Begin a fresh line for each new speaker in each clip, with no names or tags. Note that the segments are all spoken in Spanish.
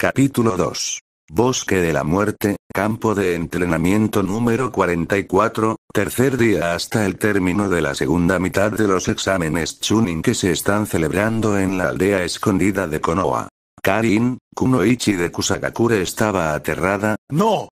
Capítulo 2. Bosque de la Muerte, campo de entrenamiento número 44, tercer día hasta el término de la segunda mitad de los exámenes Chunin que se están celebrando en la aldea escondida de Konoha. Karin, Kunoichi de Kusagakure estaba aterrada. ¡No!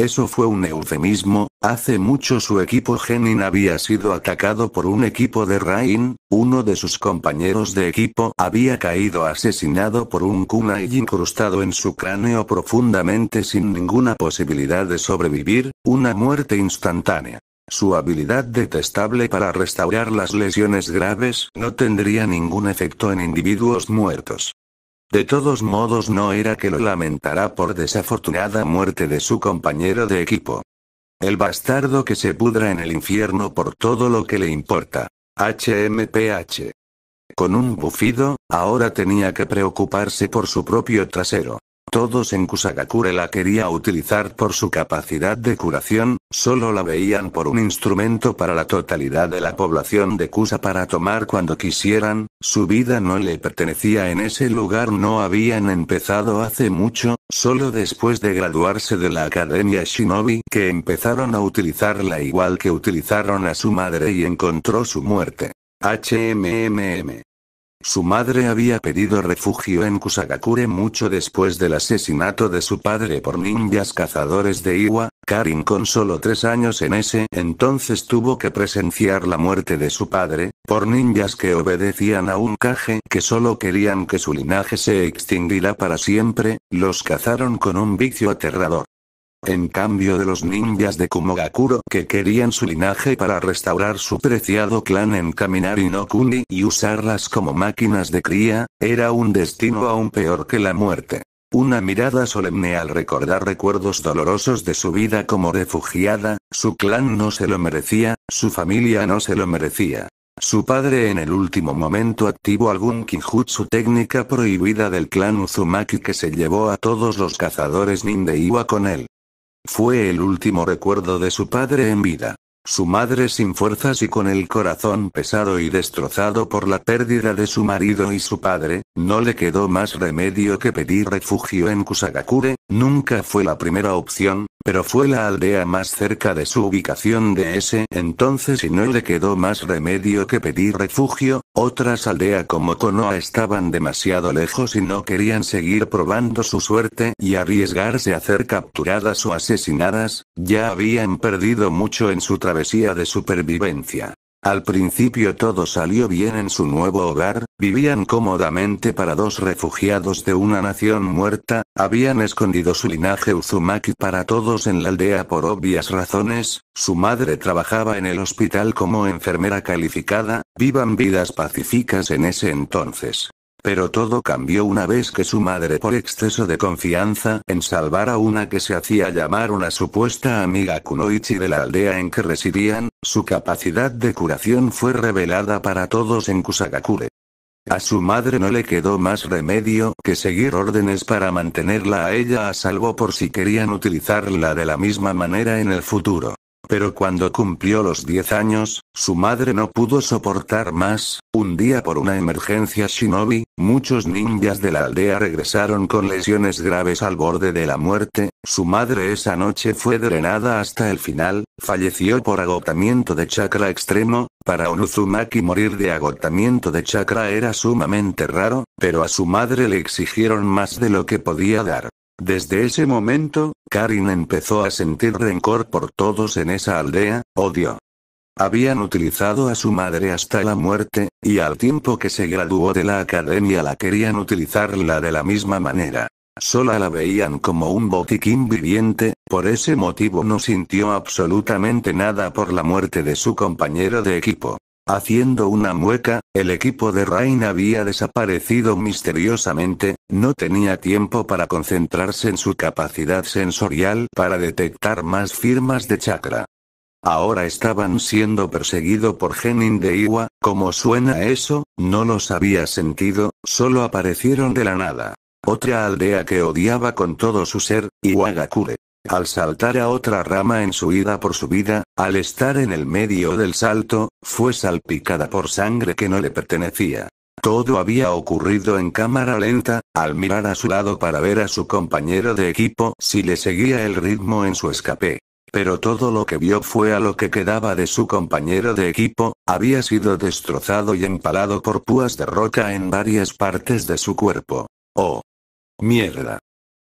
Eso fue un eufemismo, hace mucho su equipo Genin había sido atacado por un equipo de Rain, uno de sus compañeros de equipo había caído asesinado por un kunai incrustado en su cráneo profundamente sin ninguna posibilidad de sobrevivir, una muerte instantánea. Su habilidad detestable para restaurar las lesiones graves no tendría ningún efecto en individuos muertos. De todos modos no era que lo lamentara por desafortunada muerte de su compañero de equipo. El bastardo que se pudra en el infierno por todo lo que le importa. HMPH. Con un bufido, ahora tenía que preocuparse por su propio trasero. Todos en Kusagakure la quería utilizar por su capacidad de curación, solo la veían por un instrumento para la totalidad de la población de Kusa para tomar cuando quisieran, su vida no le pertenecía en ese lugar no habían empezado hace mucho, solo después de graduarse de la Academia Shinobi que empezaron a utilizarla igual que utilizaron a su madre y encontró su muerte. HMMM su madre había pedido refugio en Kusagakure mucho después del asesinato de su padre por ninjas cazadores de Iwa. Karin con solo tres años en ese entonces tuvo que presenciar la muerte de su padre, por ninjas que obedecían a un caje que solo querían que su linaje se extinguiera para siempre, los cazaron con un vicio aterrador en cambio de los ninjas de Kumogakuro que querían su linaje para restaurar su preciado clan en Kaminari no Kuni y usarlas como máquinas de cría, era un destino aún peor que la muerte. Una mirada solemne al recordar recuerdos dolorosos de su vida como refugiada, su clan no se lo merecía, su familia no se lo merecía. Su padre en el último momento activó algún kinjutsu técnica prohibida del clan Uzumaki que se llevó a todos los cazadores de iwa con él. Fue el último recuerdo de su padre en vida. Su madre sin fuerzas y con el corazón pesado y destrozado por la pérdida de su marido y su padre, no le quedó más remedio que pedir refugio en Kusagakure, nunca fue la primera opción, pero fue la aldea más cerca de su ubicación de ese entonces y no le quedó más remedio que pedir refugio, otras aldeas como Konoa estaban demasiado lejos y no querían seguir probando su suerte y arriesgarse a ser capturadas o asesinadas, ya habían perdido mucho en su travesía de supervivencia. Al principio todo salió bien en su nuevo hogar, vivían cómodamente para dos refugiados de una nación muerta, habían escondido su linaje Uzumaki para todos en la aldea por obvias razones, su madre trabajaba en el hospital como enfermera calificada, vivan vidas pacíficas en ese entonces. Pero todo cambió una vez que su madre por exceso de confianza en salvar a una que se hacía llamar una supuesta amiga Kunoichi de la aldea en que residían, su capacidad de curación fue revelada para todos en Kusagakure. A su madre no le quedó más remedio que seguir órdenes para mantenerla a ella a salvo por si querían utilizarla de la misma manera en el futuro. Pero cuando cumplió los 10 años, su madre no pudo soportar más, un día por una emergencia shinobi, muchos ninjas de la aldea regresaron con lesiones graves al borde de la muerte, su madre esa noche fue drenada hasta el final, falleció por agotamiento de chakra extremo, para Onuzumaki morir de agotamiento de chakra era sumamente raro, pero a su madre le exigieron más de lo que podía dar. Desde ese momento, Karin empezó a sentir rencor por todos en esa aldea, odio, habían utilizado a su madre hasta la muerte, y al tiempo que se graduó de la academia la querían utilizarla de la misma manera. Sola la veían como un botiquín viviente, por ese motivo no sintió absolutamente nada por la muerte de su compañero de equipo. Haciendo una mueca, el equipo de Rain había desaparecido misteriosamente, no tenía tiempo para concentrarse en su capacidad sensorial para detectar más firmas de chakra. Ahora estaban siendo perseguido por Genin de Iwa, como suena eso, no los había sentido, solo aparecieron de la nada. Otra aldea que odiaba con todo su ser, Iwagakure. Al saltar a otra rama en su ida por su vida, al estar en el medio del salto, fue salpicada por sangre que no le pertenecía. Todo había ocurrido en cámara lenta, al mirar a su lado para ver a su compañero de equipo si le seguía el ritmo en su escape. Pero todo lo que vio fue a lo que quedaba de su compañero de equipo, había sido destrozado y empalado por púas de roca en varias partes de su cuerpo. ¡Oh! ¡Mierda!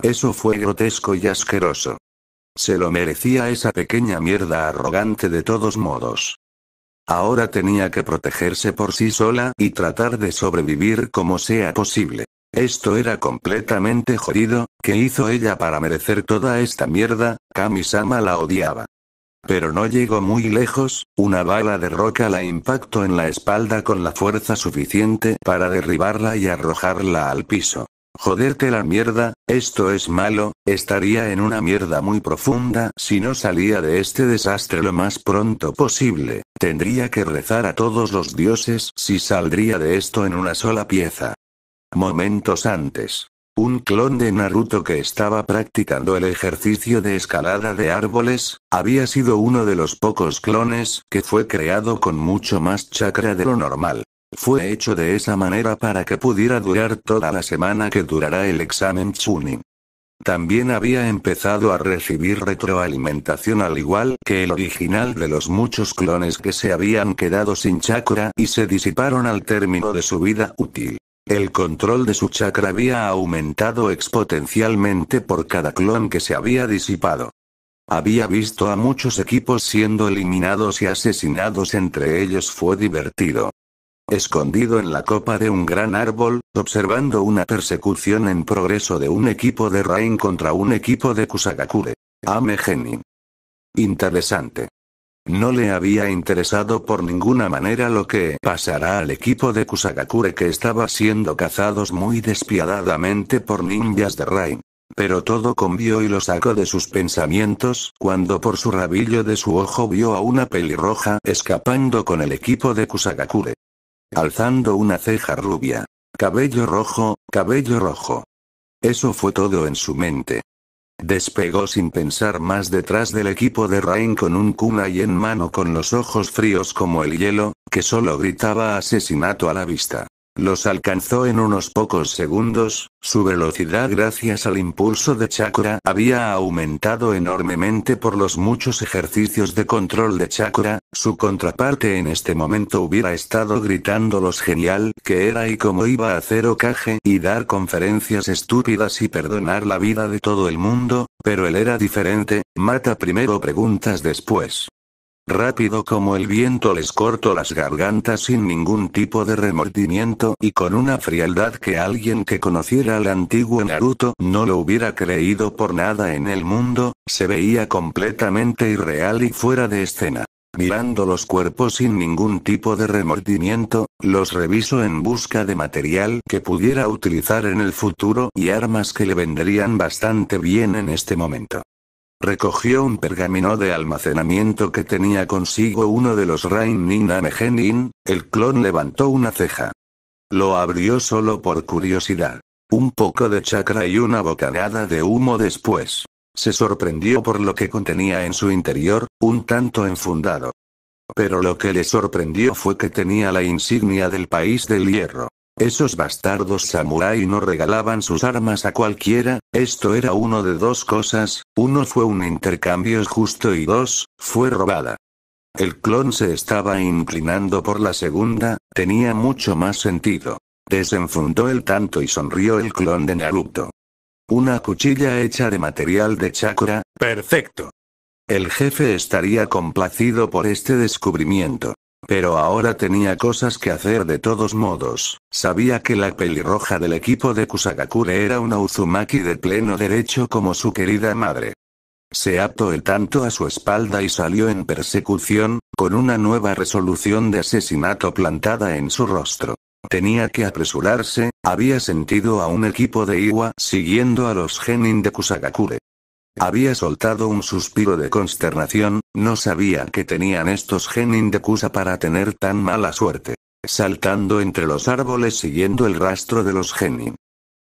Eso fue grotesco y asqueroso. Se lo merecía esa pequeña mierda arrogante de todos modos. Ahora tenía que protegerse por sí sola y tratar de sobrevivir como sea posible. Esto era completamente jodido, ¿qué hizo ella para merecer toda esta mierda? Kami-sama la odiaba. Pero no llegó muy lejos, una bala de roca la impactó en la espalda con la fuerza suficiente para derribarla y arrojarla al piso. Joderte la mierda, esto es malo, estaría en una mierda muy profunda si no salía de este desastre lo más pronto posible, tendría que rezar a todos los dioses si saldría de esto en una sola pieza. Momentos antes. Un clon de Naruto que estaba practicando el ejercicio de escalada de árboles, había sido uno de los pocos clones que fue creado con mucho más chakra de lo normal. Fue hecho de esa manera para que pudiera durar toda la semana que durará el examen Chunin. También había empezado a recibir retroalimentación al igual que el original de los muchos clones que se habían quedado sin chakra y se disiparon al término de su vida útil. El control de su chakra había aumentado exponencialmente por cada clon que se había disipado. Había visto a muchos equipos siendo eliminados y asesinados, entre ellos fue divertido. Escondido en la copa de un gran árbol, observando una persecución en progreso de un equipo de Rain contra un equipo de Kusagakure. Ame Genin. Interesante. No le había interesado por ninguna manera lo que pasará al equipo de Kusagakure que estaba siendo cazados muy despiadadamente por ninjas de Rain. Pero todo convió y lo sacó de sus pensamientos, cuando por su rabillo de su ojo vio a una pelirroja escapando con el equipo de Kusagakure. Alzando una ceja rubia. Cabello rojo, cabello rojo. Eso fue todo en su mente. Despegó sin pensar más detrás del equipo de Rain con un kunai en mano con los ojos fríos como el hielo, que solo gritaba asesinato a la vista. Los alcanzó en unos pocos segundos, su velocidad gracias al impulso de chakra había aumentado enormemente por los muchos ejercicios de control de chakra, su contraparte en este momento hubiera estado gritando los genial que era y cómo iba a hacer ocaje y dar conferencias estúpidas y perdonar la vida de todo el mundo, pero él era diferente, mata primero preguntas después. Rápido como el viento les cortó las gargantas sin ningún tipo de remordimiento y con una frialdad que alguien que conociera al antiguo Naruto no lo hubiera creído por nada en el mundo, se veía completamente irreal y fuera de escena. Mirando los cuerpos sin ningún tipo de remordimiento, los reviso en busca de material que pudiera utilizar en el futuro y armas que le vendrían bastante bien en este momento. Recogió un pergamino de almacenamiento que tenía consigo uno de los Rain Nina Amegenin, el clon levantó una ceja. Lo abrió solo por curiosidad. Un poco de chakra y una bocanada de humo después. Se sorprendió por lo que contenía en su interior, un tanto enfundado. Pero lo que le sorprendió fue que tenía la insignia del país del hierro. Esos bastardos samurái no regalaban sus armas a cualquiera, esto era uno de dos cosas, uno fue un intercambio justo y dos, fue robada. El clon se estaba inclinando por la segunda, tenía mucho más sentido. Desenfundó el tanto y sonrió el clon de Naruto. Una cuchilla hecha de material de chakra, perfecto. El jefe estaría complacido por este descubrimiento. Pero ahora tenía cosas que hacer de todos modos. Sabía que la pelirroja del equipo de Kusagakure era una Uzumaki de pleno derecho como su querida madre. Se aptó el tanto a su espalda y salió en persecución, con una nueva resolución de asesinato plantada en su rostro. Tenía que apresurarse, había sentido a un equipo de Iwa siguiendo a los genin de Kusagakure. Había soltado un suspiro de consternación, no sabía que tenían estos genin de Kusa para tener tan mala suerte. Saltando entre los árboles siguiendo el rastro de los genin.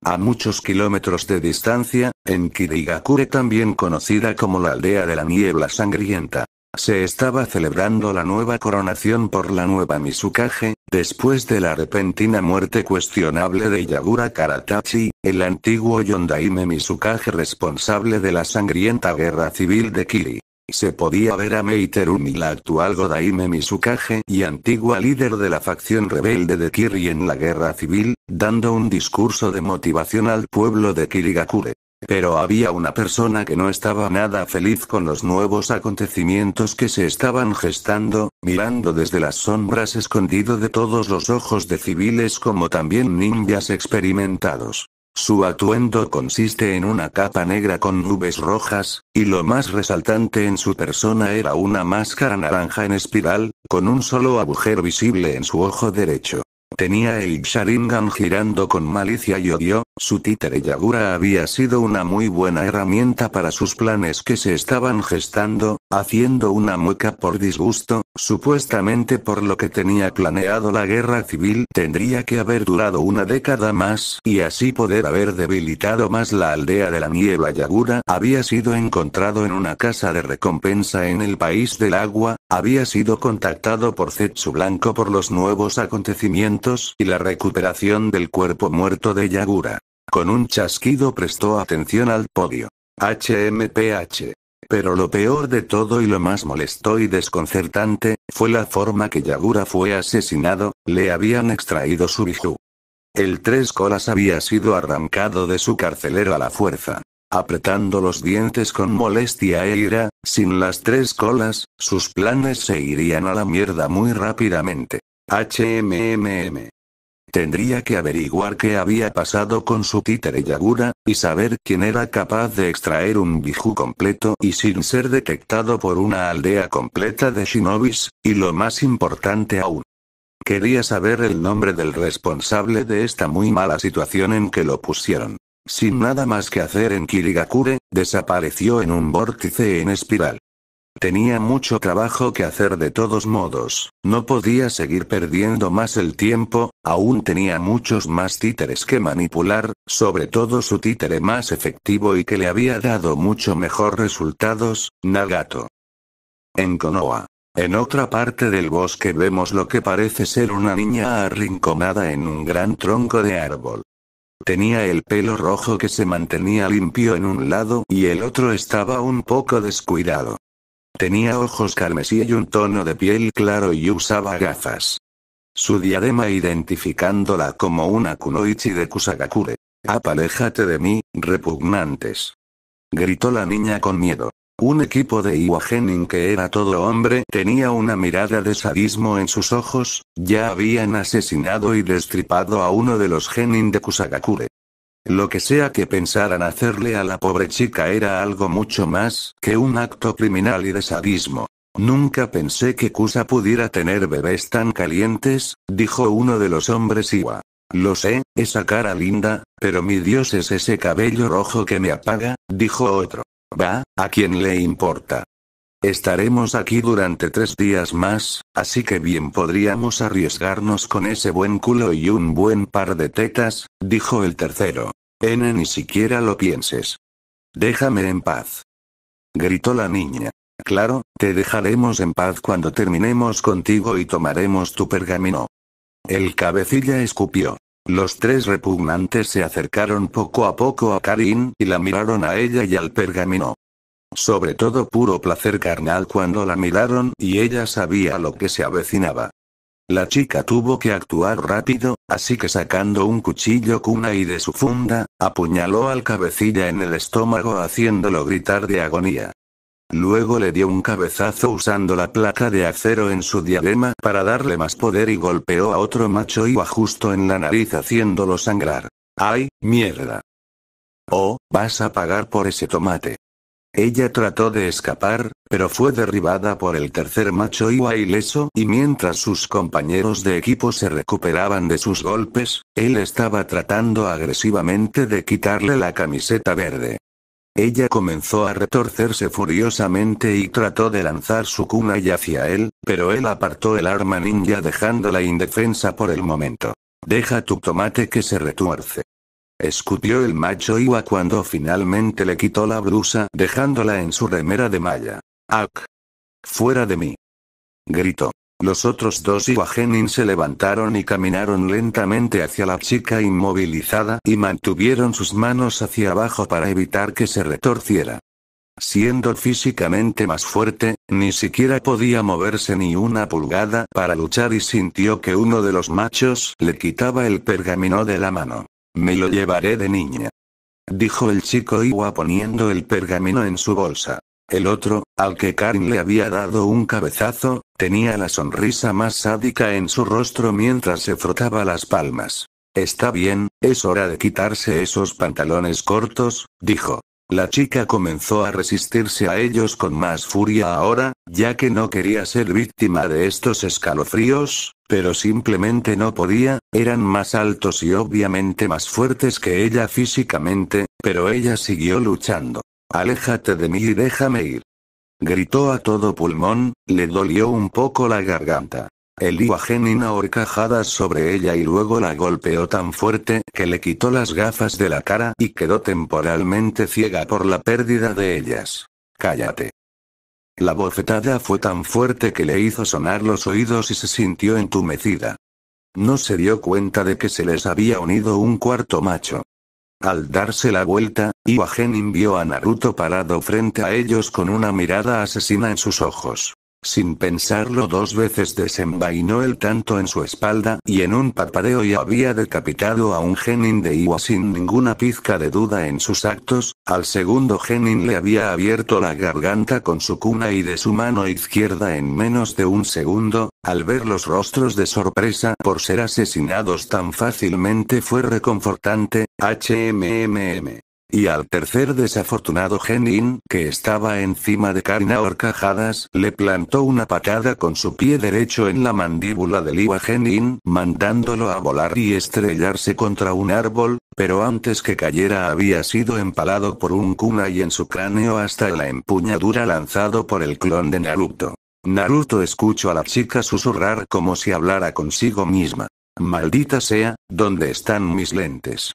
A muchos kilómetros de distancia, en Kirigakure también conocida como la aldea de la niebla sangrienta, se estaba celebrando la nueva coronación por la nueva mizukage. Después de la repentina muerte cuestionable de Yagura Karatachi, el antiguo Yondaime Misukage responsable de la sangrienta guerra civil de Kiri. Se podía ver a Meiterumi la actual Godaime Misukage y antigua líder de la facción rebelde de Kiri en la guerra civil, dando un discurso de motivación al pueblo de Kirigakure. Pero había una persona que no estaba nada feliz con los nuevos acontecimientos que se estaban gestando, mirando desde las sombras escondido de todos los ojos de civiles como también ninjas experimentados. Su atuendo consiste en una capa negra con nubes rojas, y lo más resaltante en su persona era una máscara naranja en espiral, con un solo agujero visible en su ojo derecho. Tenía el Sharingan girando con malicia y odio, su títere Yagura había sido una muy buena herramienta para sus planes que se estaban gestando, haciendo una mueca por disgusto, Supuestamente por lo que tenía planeado la guerra civil tendría que haber durado una década más y así poder haber debilitado más la aldea de la niebla Yagura había sido encontrado en una casa de recompensa en el país del agua, había sido contactado por Zetsu Blanco por los nuevos acontecimientos y la recuperación del cuerpo muerto de Yagura. Con un chasquido prestó atención al podio. HMPH. Pero lo peor de todo y lo más molesto y desconcertante, fue la forma que Yagura fue asesinado, le habían extraído su biju. El tres colas había sido arrancado de su carcelero a la fuerza. Apretando los dientes con molestia e ira, sin las tres colas, sus planes se irían a la mierda muy rápidamente. HMMM. Tendría que averiguar qué había pasado con su títere Yagura, y saber quién era capaz de extraer un biju completo y sin ser detectado por una aldea completa de shinobis, y lo más importante aún. Quería saber el nombre del responsable de esta muy mala situación en que lo pusieron. Sin nada más que hacer en Kirigakure, desapareció en un vórtice en espiral. Tenía mucho trabajo que hacer de todos modos, no podía seguir perdiendo más el tiempo, aún tenía muchos más títeres que manipular, sobre todo su títere más efectivo y que le había dado mucho mejor resultados, Nagato. En Konoha. En otra parte del bosque vemos lo que parece ser una niña arrinconada en un gran tronco de árbol. Tenía el pelo rojo que se mantenía limpio en un lado y el otro estaba un poco descuidado. Tenía ojos carmesí y un tono de piel claro y usaba gafas. Su diadema identificándola como una kunoichi de Kusagakure. Apaléjate de mí, repugnantes. Gritó la niña con miedo. Un equipo de Genin que era todo hombre tenía una mirada de sadismo en sus ojos, ya habían asesinado y destripado a uno de los genin de Kusagakure. Lo que sea que pensaran hacerle a la pobre chica era algo mucho más que un acto criminal y de sadismo. Nunca pensé que Kusa pudiera tener bebés tan calientes, dijo uno de los hombres Iwa. Lo sé, esa cara linda, pero mi Dios es ese cabello rojo que me apaga, dijo otro. Va, ¿a quién le importa? Estaremos aquí durante tres días más, así que bien podríamos arriesgarnos con ese buen culo y un buen par de tetas, dijo el tercero. N ni siquiera lo pienses. Déjame en paz. Gritó la niña. Claro, te dejaremos en paz cuando terminemos contigo y tomaremos tu pergamino. El cabecilla escupió. Los tres repugnantes se acercaron poco a poco a Karin y la miraron a ella y al pergamino. Sobre todo puro placer carnal cuando la miraron y ella sabía lo que se avecinaba. La chica tuvo que actuar rápido, así que sacando un cuchillo cuna y de su funda, apuñaló al cabecilla en el estómago haciéndolo gritar de agonía. Luego le dio un cabezazo usando la placa de acero en su diadema para darle más poder y golpeó a otro macho iba justo en la nariz haciéndolo sangrar. ¡Ay, mierda! Oh, vas a pagar por ese tomate. Ella trató de escapar, pero fue derribada por el tercer macho Iwa ileso y mientras sus compañeros de equipo se recuperaban de sus golpes, él estaba tratando agresivamente de quitarle la camiseta verde. Ella comenzó a retorcerse furiosamente y trató de lanzar su kunai hacia él, pero él apartó el arma ninja dejándola indefensa por el momento. Deja tu tomate que se retuerce escupió el macho Iwa cuando finalmente le quitó la brusa dejándola en su remera de malla. ¡Ak! ¡Fuera de mí! gritó. Los otros dos Iwa Genin se levantaron y caminaron lentamente hacia la chica inmovilizada y mantuvieron sus manos hacia abajo para evitar que se retorciera. Siendo físicamente más fuerte, ni siquiera podía moverse ni una pulgada para luchar y sintió que uno de los machos le quitaba el pergamino de la mano. Me lo llevaré de niña. Dijo el chico Iwa poniendo el pergamino en su bolsa. El otro, al que Karin le había dado un cabezazo, tenía la sonrisa más sádica en su rostro mientras se frotaba las palmas. Está bien, es hora de quitarse esos pantalones cortos, dijo. La chica comenzó a resistirse a ellos con más furia ahora, ya que no quería ser víctima de estos escalofríos, pero simplemente no podía, eran más altos y obviamente más fuertes que ella físicamente, pero ella siguió luchando. Aléjate de mí y déjame ir. Gritó a todo pulmón, le dolió un poco la garganta. El a sobre ella y luego la golpeó tan fuerte que le quitó las gafas de la cara y quedó temporalmente ciega por la pérdida de ellas. Cállate. La bofetada fue tan fuerte que le hizo sonar los oídos y se sintió entumecida. No se dio cuenta de que se les había unido un cuarto macho. Al darse la vuelta, Iwagenin vio a Naruto parado frente a ellos con una mirada asesina en sus ojos. Sin pensarlo dos veces desenvainó el tanto en su espalda y en un parpadeo ya había decapitado a un genin de Iwa sin ninguna pizca de duda en sus actos, al segundo genin le había abierto la garganta con su cuna y de su mano izquierda en menos de un segundo, al ver los rostros de sorpresa por ser asesinados tan fácilmente fue reconfortante, HMMM. Y al tercer desafortunado Genin, que estaba encima de Karina horcajadas, le plantó una patada con su pie derecho en la mandíbula del Iwa Genin, mandándolo a volar y estrellarse contra un árbol, pero antes que cayera había sido empalado por un kunai y en su cráneo hasta la empuñadura lanzado por el clon de Naruto. Naruto escuchó a la chica susurrar como si hablara consigo misma. Maldita sea, ¿dónde están mis lentes?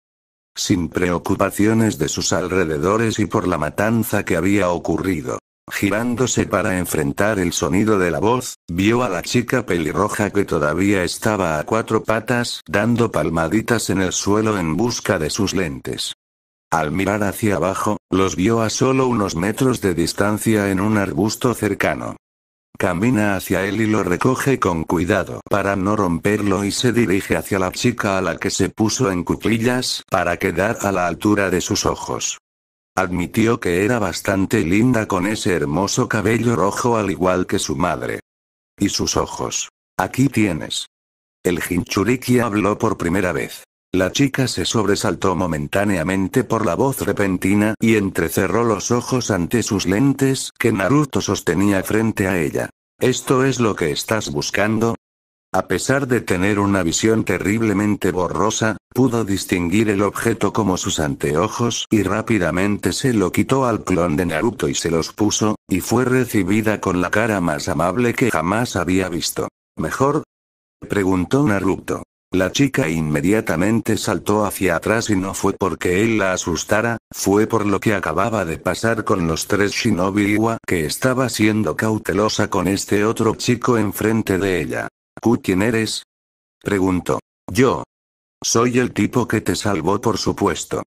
sin preocupaciones de sus alrededores y por la matanza que había ocurrido. Girándose para enfrentar el sonido de la voz, vio a la chica pelirroja que todavía estaba a cuatro patas dando palmaditas en el suelo en busca de sus lentes. Al mirar hacia abajo, los vio a solo unos metros de distancia en un arbusto cercano. Camina hacia él y lo recoge con cuidado para no romperlo y se dirige hacia la chica a la que se puso en cuclillas para quedar a la altura de sus ojos. Admitió que era bastante linda con ese hermoso cabello rojo al igual que su madre. Y sus ojos. Aquí tienes. El hinchuriki habló por primera vez. La chica se sobresaltó momentáneamente por la voz repentina y entrecerró los ojos ante sus lentes que Naruto sostenía frente a ella. ¿Esto es lo que estás buscando? A pesar de tener una visión terriblemente borrosa, pudo distinguir el objeto como sus anteojos y rápidamente se lo quitó al clon de Naruto y se los puso, y fue recibida con la cara más amable que jamás había visto. ¿Mejor? preguntó Naruto. La chica inmediatamente saltó hacia atrás y no fue porque él la asustara, fue por lo que acababa de pasar con los tres shinobi que estaba siendo cautelosa con este otro chico enfrente de ella. quién eres? Preguntó. Yo. Soy el tipo que te salvó por supuesto.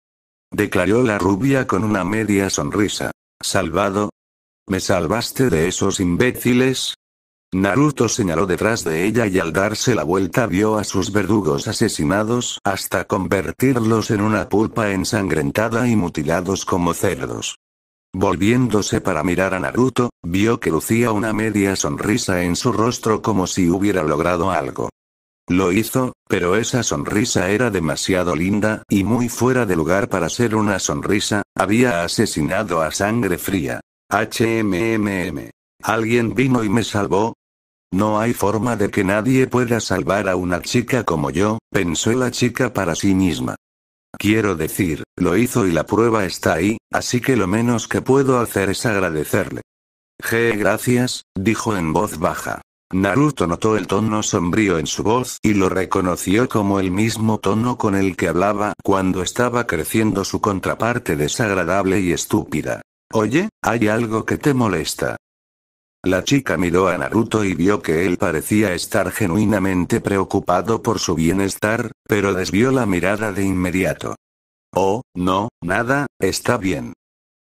Declaró la rubia con una media sonrisa. ¿Salvado? ¿Me salvaste de esos imbéciles? Naruto señaló detrás de ella y al darse la vuelta vio a sus verdugos asesinados hasta convertirlos en una pulpa ensangrentada y mutilados como cerdos. Volviéndose para mirar a Naruto, vio que lucía una media sonrisa en su rostro como si hubiera logrado algo. Lo hizo, pero esa sonrisa era demasiado linda y muy fuera de lugar para ser una sonrisa, había asesinado a sangre fría. HMMM. Alguien vino y me salvó, no hay forma de que nadie pueda salvar a una chica como yo, pensó la chica para sí misma. Quiero decir, lo hizo y la prueba está ahí, así que lo menos que puedo hacer es agradecerle. G, gracias, dijo en voz baja. Naruto notó el tono sombrío en su voz y lo reconoció como el mismo tono con el que hablaba cuando estaba creciendo su contraparte desagradable y estúpida. Oye, hay algo que te molesta. La chica miró a Naruto y vio que él parecía estar genuinamente preocupado por su bienestar, pero desvió la mirada de inmediato. Oh, no, nada, está bien.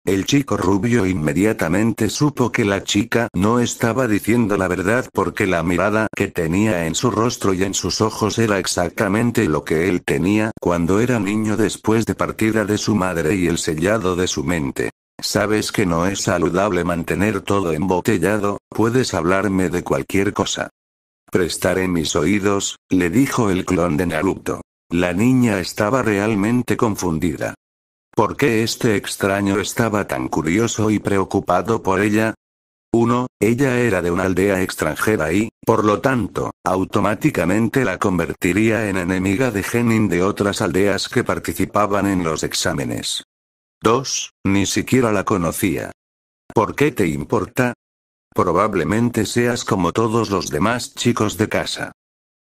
El chico rubio inmediatamente supo que la chica no estaba diciendo la verdad porque la mirada que tenía en su rostro y en sus ojos era exactamente lo que él tenía cuando era niño después de partida de su madre y el sellado de su mente. Sabes que no es saludable mantener todo embotellado, puedes hablarme de cualquier cosa. Prestaré mis oídos, le dijo el clon de Naruto. La niña estaba realmente confundida. ¿Por qué este extraño estaba tan curioso y preocupado por ella? Uno, ella era de una aldea extranjera y, por lo tanto, automáticamente la convertiría en enemiga de Genin de otras aldeas que participaban en los exámenes. Dos, ni siquiera la conocía. ¿Por qué te importa? Probablemente seas como todos los demás chicos de casa.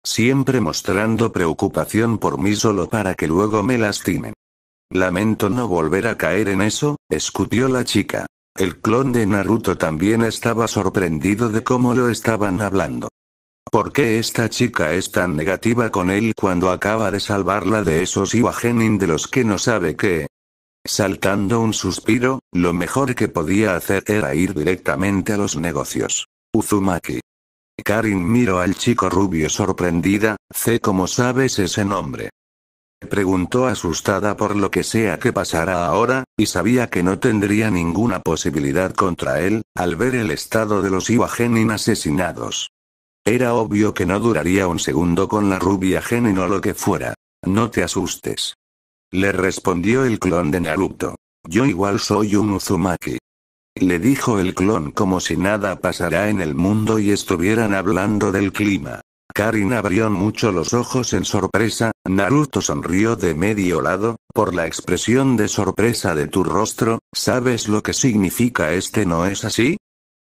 Siempre mostrando preocupación por mí solo para que luego me lastimen. Lamento no volver a caer en eso, escupió la chica. El clon de Naruto también estaba sorprendido de cómo lo estaban hablando. ¿Por qué esta chica es tan negativa con él cuando acaba de salvarla de esos Iwagenin de los que no sabe qué Saltando un suspiro, lo mejor que podía hacer era ir directamente a los negocios. Uzumaki. Karin miró al chico rubio sorprendida, sé cómo sabes ese nombre. Preguntó asustada por lo que sea que pasara ahora, y sabía que no tendría ninguna posibilidad contra él, al ver el estado de los Iwa Genin asesinados. Era obvio que no duraría un segundo con la rubia Genin o lo que fuera. No te asustes. Le respondió el clon de Naruto. Yo igual soy un Uzumaki. Le dijo el clon como si nada pasara en el mundo y estuvieran hablando del clima. Karin abrió mucho los ojos en sorpresa, Naruto sonrió de medio lado, por la expresión de sorpresa de tu rostro, ¿sabes lo que significa este no es así?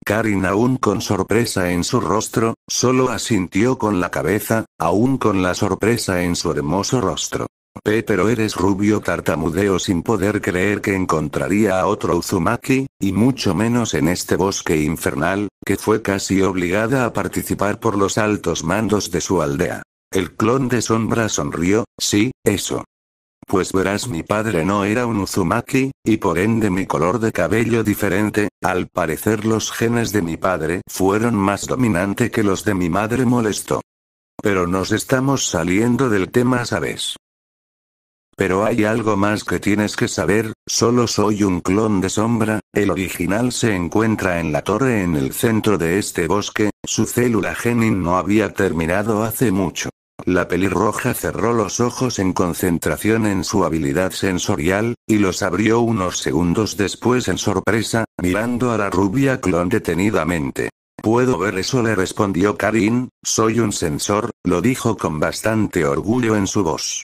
Karin aún con sorpresa en su rostro, solo asintió con la cabeza, aún con la sorpresa en su hermoso rostro. Pero eres rubio tartamudeo sin poder creer que encontraría a otro Uzumaki, y mucho menos en este bosque infernal, que fue casi obligada a participar por los altos mandos de su aldea. El clon de sombra sonrió, sí, eso. Pues verás mi padre no era un Uzumaki, y por ende mi color de cabello diferente, al parecer los genes de mi padre fueron más dominante que los de mi madre molesto. Pero nos estamos saliendo del tema, ¿sabes? Pero hay algo más que tienes que saber, solo soy un clon de sombra, el original se encuentra en la torre en el centro de este bosque, su célula genin no había terminado hace mucho. La pelirroja cerró los ojos en concentración en su habilidad sensorial, y los abrió unos segundos después en sorpresa, mirando a la rubia clon detenidamente. Puedo ver eso le respondió Karin, soy un sensor, lo dijo con bastante orgullo en su voz.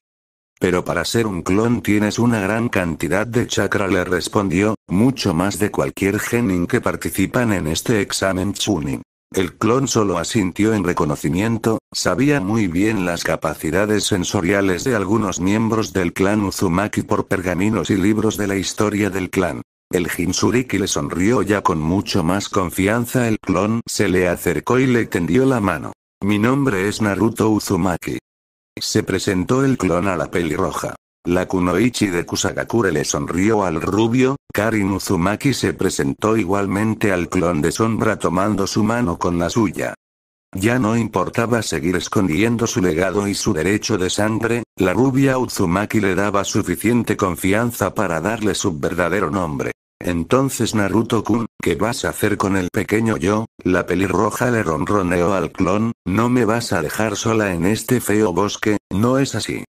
Pero para ser un clon tienes una gran cantidad de chakra, le respondió, mucho más de cualquier genin que participan en este examen Chunin. El clon solo asintió en reconocimiento, sabía muy bien las capacidades sensoriales de algunos miembros del clan Uzumaki por pergaminos y libros de la historia del clan. El Jinsuriki le sonrió ya con mucho más confianza. El clon se le acercó y le tendió la mano. Mi nombre es Naruto Uzumaki. Se presentó el clon a la pelirroja. La Kunoichi de Kusagakure le sonrió al rubio, Karin Uzumaki se presentó igualmente al clon de sombra tomando su mano con la suya. Ya no importaba seguir escondiendo su legado y su derecho de sangre, la rubia Uzumaki le daba suficiente confianza para darle su verdadero nombre. Entonces Naruto-kun, ¿qué vas a hacer con el pequeño yo? La pelirroja le ronroneó al clon, no me vas a dejar sola en este feo bosque, no es así.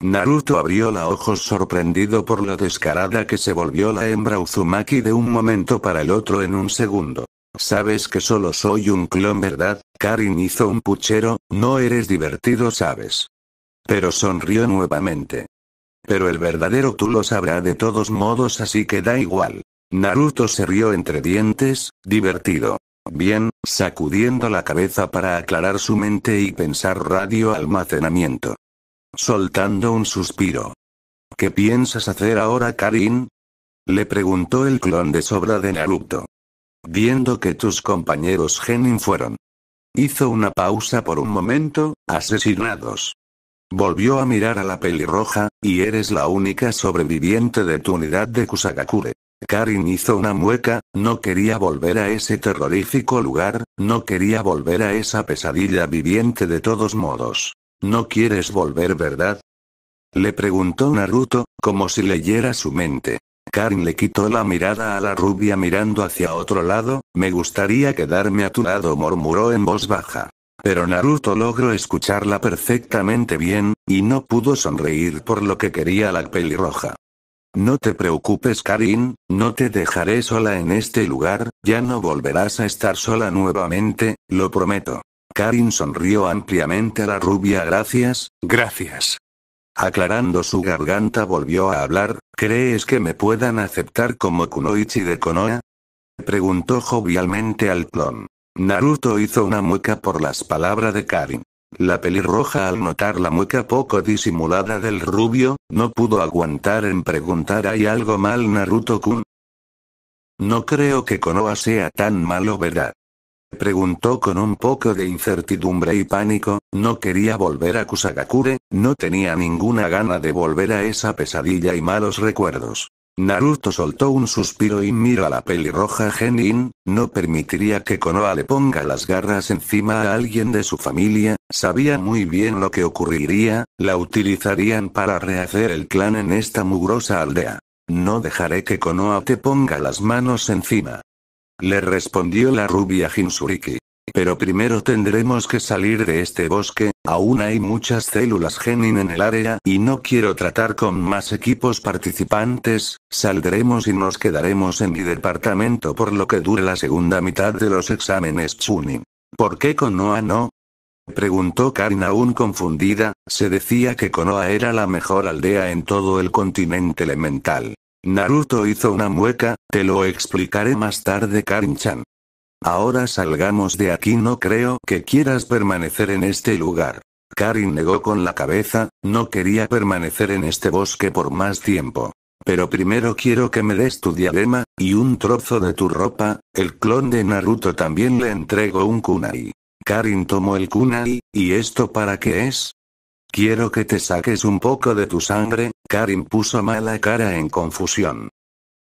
Naruto abrió la ojos sorprendido por lo descarada que se volvió la hembra Uzumaki de un momento para el otro en un segundo. Sabes que solo soy un clon, ¿verdad? Karin hizo un puchero, no eres divertido, ¿sabes? Pero sonrió nuevamente. Pero el verdadero tú lo sabrá de todos modos así que da igual. Naruto se rió entre dientes, divertido. Bien, sacudiendo la cabeza para aclarar su mente y pensar radio almacenamiento. Soltando un suspiro. ¿Qué piensas hacer ahora, Karin? Le preguntó el clon de sobra de Naruto. Viendo que tus compañeros Genin fueron. Hizo una pausa por un momento, asesinados. Volvió a mirar a la pelirroja, y eres la única sobreviviente de tu unidad de Kusagakure. Karin hizo una mueca, no quería volver a ese terrorífico lugar, no quería volver a esa pesadilla viviente de todos modos. No quieres volver, ¿verdad? Le preguntó Naruto, como si leyera su mente. Karin le quitó la mirada a la rubia mirando hacia otro lado, me gustaría quedarme a tu lado murmuró en voz baja. Pero Naruto logró escucharla perfectamente bien, y no pudo sonreír por lo que quería la pelirroja. No te preocupes Karin, no te dejaré sola en este lugar, ya no volverás a estar sola nuevamente, lo prometo. Karin sonrió ampliamente a la rubia gracias, gracias. Aclarando su garganta volvió a hablar, ¿crees que me puedan aceptar como Kunoichi de Konoha? Preguntó jovialmente al clon. Naruto hizo una mueca por las palabras de Karin. La pelirroja al notar la mueca poco disimulada del rubio, no pudo aguantar en preguntar ¿hay algo mal Naruto-kun? No creo que Konoha sea tan malo ¿verdad? Preguntó con un poco de incertidumbre y pánico, no quería volver a Kusagakure, no tenía ninguna gana de volver a esa pesadilla y malos recuerdos. Naruto soltó un suspiro y mira a la pelirroja Genin, no permitiría que Konoha le ponga las garras encima a alguien de su familia, sabía muy bien lo que ocurriría, la utilizarían para rehacer el clan en esta mugrosa aldea. No dejaré que Konoha te ponga las manos encima. Le respondió la rubia Jinsuriki. Pero primero tendremos que salir de este bosque, aún hay muchas células genin en el área y no quiero tratar con más equipos participantes, saldremos y nos quedaremos en mi departamento por lo que dure la segunda mitad de los exámenes Chunin. ¿Por qué Konoha no? Preguntó Karin aún confundida, se decía que Konoha era la mejor aldea en todo el continente elemental. Naruto hizo una mueca, te lo explicaré más tarde Karin-chan. Ahora salgamos de aquí, no creo que quieras permanecer en este lugar. Karin negó con la cabeza, no quería permanecer en este bosque por más tiempo. Pero primero quiero que me des tu diadema, y un trozo de tu ropa, el clon de Naruto también le entregó un kunai. Karin tomó el kunai, ¿y esto para qué es? Quiero que te saques un poco de tu sangre, Karin puso mala cara en confusión.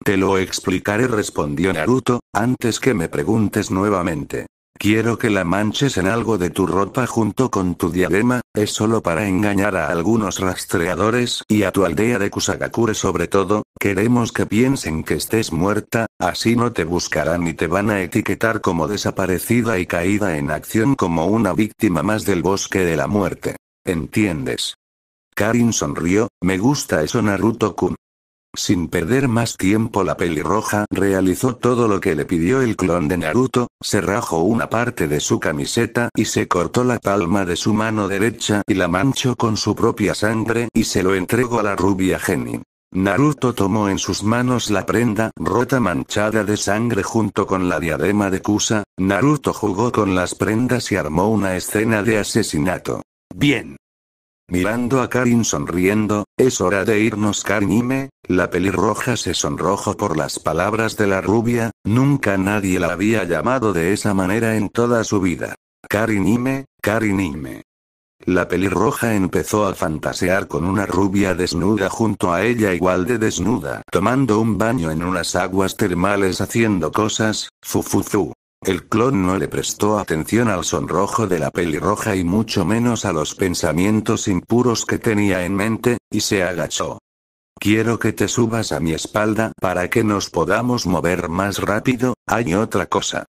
Te lo explicaré respondió Naruto, antes que me preguntes nuevamente. Quiero que la manches en algo de tu ropa junto con tu diadema, es solo para engañar a algunos rastreadores y a tu aldea de Kusagakure sobre todo, queremos que piensen que estés muerta, así no te buscarán y te van a etiquetar como desaparecida y caída en acción como una víctima más del bosque de la muerte. ¿Entiendes? Karin sonrió, me gusta eso Naruto-kun. Sin perder más tiempo la pelirroja realizó todo lo que le pidió el clon de Naruto, se rajó una parte de su camiseta y se cortó la palma de su mano derecha y la manchó con su propia sangre y se lo entregó a la rubia Genin. Naruto tomó en sus manos la prenda rota manchada de sangre junto con la diadema de Kusa, Naruto jugó con las prendas y armó una escena de asesinato. Bien, Mirando a Karin sonriendo, es hora de irnos Karinime, la pelirroja se sonrojó por las palabras de la rubia, nunca nadie la había llamado de esa manera en toda su vida. Karinime, Karinime. La pelirroja empezó a fantasear con una rubia desnuda junto a ella igual de desnuda, tomando un baño en unas aguas termales haciendo cosas, fufuzu. El clon no le prestó atención al sonrojo de la pelirroja y mucho menos a los pensamientos impuros que tenía en mente, y se agachó. Quiero que te subas a mi espalda para que nos podamos mover más rápido, hay otra cosa.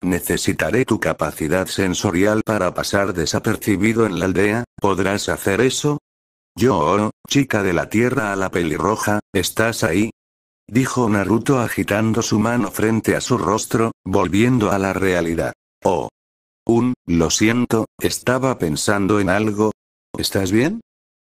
Necesitaré tu capacidad sensorial para pasar desapercibido en la aldea, ¿podrás hacer eso? Yo oro, chica de la tierra a la pelirroja, ¿estás ahí? dijo Naruto agitando su mano frente a su rostro, volviendo a la realidad. Oh. Un, lo siento, estaba pensando en algo. ¿Estás bien?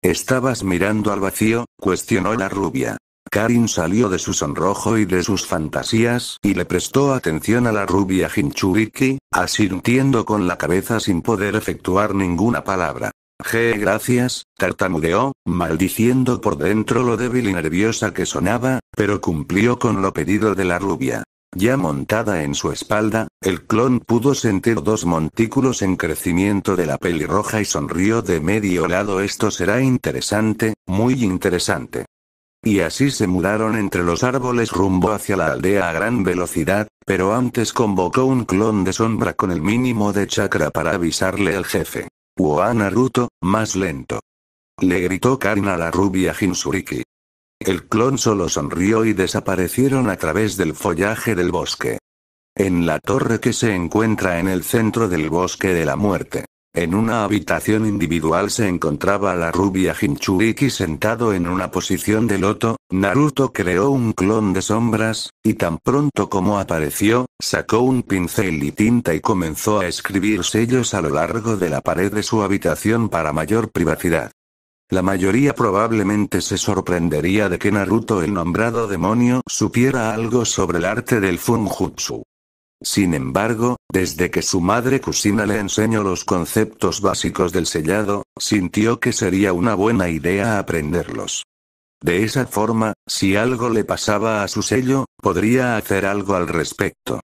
Estabas mirando al vacío, cuestionó la rubia. Karin salió de su sonrojo y de sus fantasías y le prestó atención a la rubia Hinchuriki, asintiendo con la cabeza sin poder efectuar ninguna palabra. «Je, gracias», tartamudeó, maldiciendo por dentro lo débil y nerviosa que sonaba, pero cumplió con lo pedido de la rubia. Ya montada en su espalda, el clon pudo sentir dos montículos en crecimiento de la pelirroja y sonrió de medio lado. Esto será interesante, muy interesante. Y así se mudaron entre los árboles rumbo hacia la aldea a gran velocidad, pero antes convocó un clon de sombra con el mínimo de chakra para avisarle al jefe. Naruto, más lento! Le gritó Karin a la rubia Jinsuriki. El clon solo sonrió y desaparecieron a través del follaje del bosque. En la torre que se encuentra en el centro del bosque de la muerte. En una habitación individual se encontraba la rubia Hinchuriki sentado en una posición de loto, Naruto creó un clon de sombras, y tan pronto como apareció, sacó un pincel y tinta y comenzó a escribir sellos a lo largo de la pared de su habitación para mayor privacidad. La mayoría probablemente se sorprendería de que Naruto el nombrado demonio supiera algo sobre el arte del Funjutsu. Sin embargo, desde que su madre Cusina le enseñó los conceptos básicos del sellado, sintió que sería una buena idea aprenderlos. De esa forma, si algo le pasaba a su sello, podría hacer algo al respecto.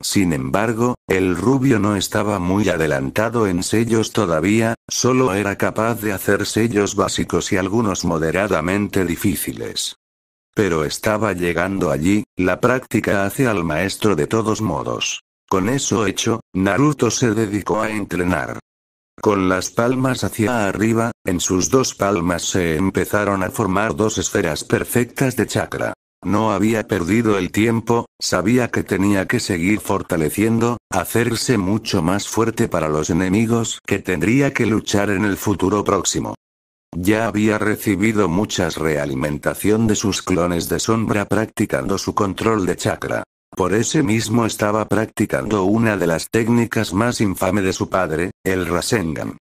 Sin embargo, el rubio no estaba muy adelantado en sellos todavía, solo era capaz de hacer sellos básicos y algunos moderadamente difíciles. Pero estaba llegando allí, la práctica hace al maestro de todos modos. Con eso hecho, Naruto se dedicó a entrenar. Con las palmas hacia arriba, en sus dos palmas se empezaron a formar dos esferas perfectas de chakra. No había perdido el tiempo, sabía que tenía que seguir fortaleciendo, hacerse mucho más fuerte para los enemigos que tendría que luchar en el futuro próximo. Ya había recibido muchas realimentación de sus clones de sombra practicando su control de chakra. Por ese mismo estaba practicando una de las técnicas más infame de su padre, el Rasengan.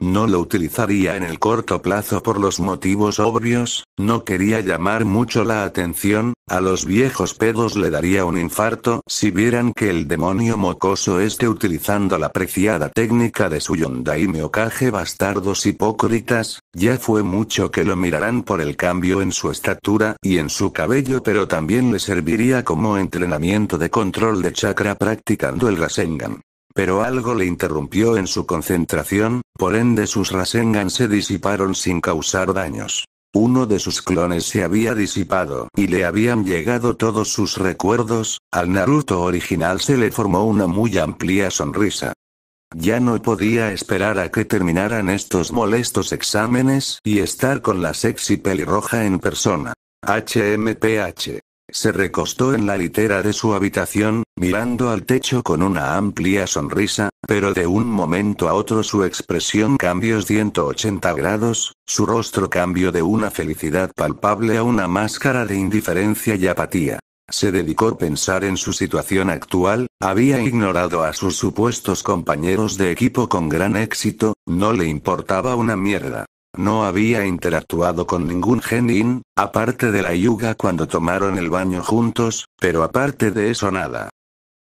No lo utilizaría en el corto plazo por los motivos obvios, no quería llamar mucho la atención, a los viejos pedos le daría un infarto si vieran que el demonio mocoso esté utilizando la preciada técnica de su y meocaje bastardos hipócritas, ya fue mucho que lo mirarán por el cambio en su estatura y en su cabello pero también le serviría como entrenamiento de control de chakra practicando el Rasengan pero algo le interrumpió en su concentración, por ende sus Rasengan se disiparon sin causar daños. Uno de sus clones se había disipado y le habían llegado todos sus recuerdos, al Naruto original se le formó una muy amplia sonrisa. Ya no podía esperar a que terminaran estos molestos exámenes y estar con la sexy pelirroja en persona. HMPH. Se recostó en la litera de su habitación, mirando al techo con una amplia sonrisa, pero de un momento a otro su expresión cambió 180 grados, su rostro cambió de una felicidad palpable a una máscara de indiferencia y apatía. Se dedicó a pensar en su situación actual, había ignorado a sus supuestos compañeros de equipo con gran éxito, no le importaba una mierda. No había interactuado con ningún genin, aparte de la yuga cuando tomaron el baño juntos, pero aparte de eso nada.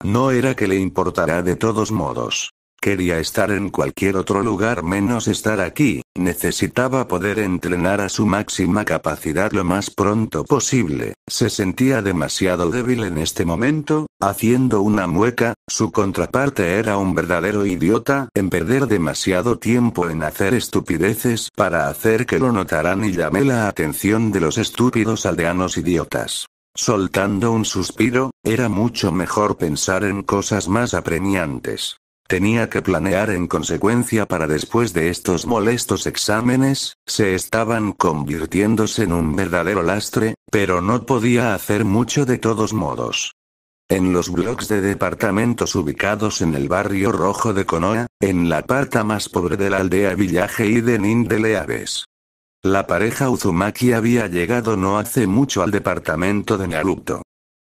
No era que le importara de todos modos. Quería estar en cualquier otro lugar menos estar aquí, necesitaba poder entrenar a su máxima capacidad lo más pronto posible, se sentía demasiado débil en este momento, haciendo una mueca, su contraparte era un verdadero idiota, en perder demasiado tiempo en hacer estupideces para hacer que lo notaran y llamé la atención de los estúpidos aldeanos idiotas. Soltando un suspiro, era mucho mejor pensar en cosas más apremiantes. Tenía que planear en consecuencia para después de estos molestos exámenes, se estaban convirtiéndose en un verdadero lastre, pero no podía hacer mucho de todos modos. En los bloques de departamentos ubicados en el barrio rojo de Konoha, en la parte más pobre de la aldea Villaje y de La pareja Uzumaki había llegado no hace mucho al departamento de Naruto.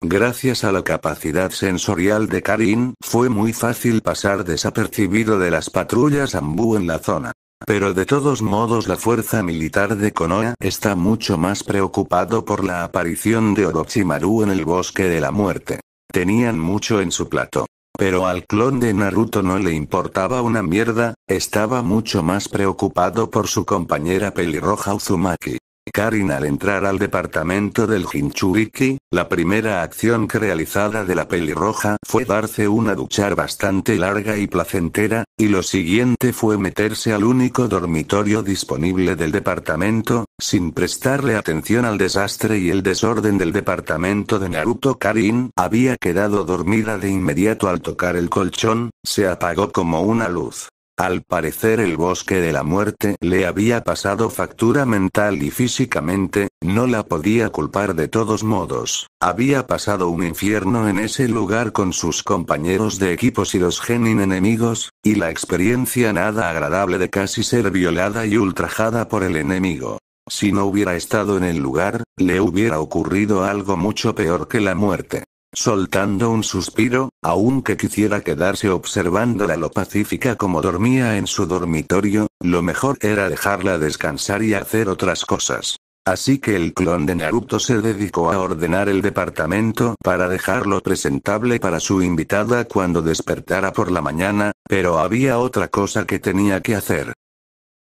Gracias a la capacidad sensorial de Karin, fue muy fácil pasar desapercibido de las patrullas Ambu en la zona. Pero de todos modos la fuerza militar de Konoha está mucho más preocupado por la aparición de Orochimaru en el bosque de la muerte. Tenían mucho en su plato. Pero al clon de Naruto no le importaba una mierda, estaba mucho más preocupado por su compañera pelirroja Uzumaki. Karin al entrar al departamento del Hinchuriki, la primera acción que realizada de la pelirroja fue darse una duchar bastante larga y placentera, y lo siguiente fue meterse al único dormitorio disponible del departamento, sin prestarle atención al desastre y el desorden del departamento de Naruto Karin había quedado dormida de inmediato al tocar el colchón, se apagó como una luz. Al parecer el bosque de la muerte le había pasado factura mental y físicamente, no la podía culpar de todos modos, había pasado un infierno en ese lugar con sus compañeros de equipos y los genin enemigos, y la experiencia nada agradable de casi ser violada y ultrajada por el enemigo. Si no hubiera estado en el lugar, le hubiera ocurrido algo mucho peor que la muerte. Soltando un suspiro, aunque quisiera quedarse observándola lo pacífica como dormía en su dormitorio, lo mejor era dejarla descansar y hacer otras cosas. Así que el clon de Naruto se dedicó a ordenar el departamento para dejarlo presentable para su invitada cuando despertara por la mañana, pero había otra cosa que tenía que hacer.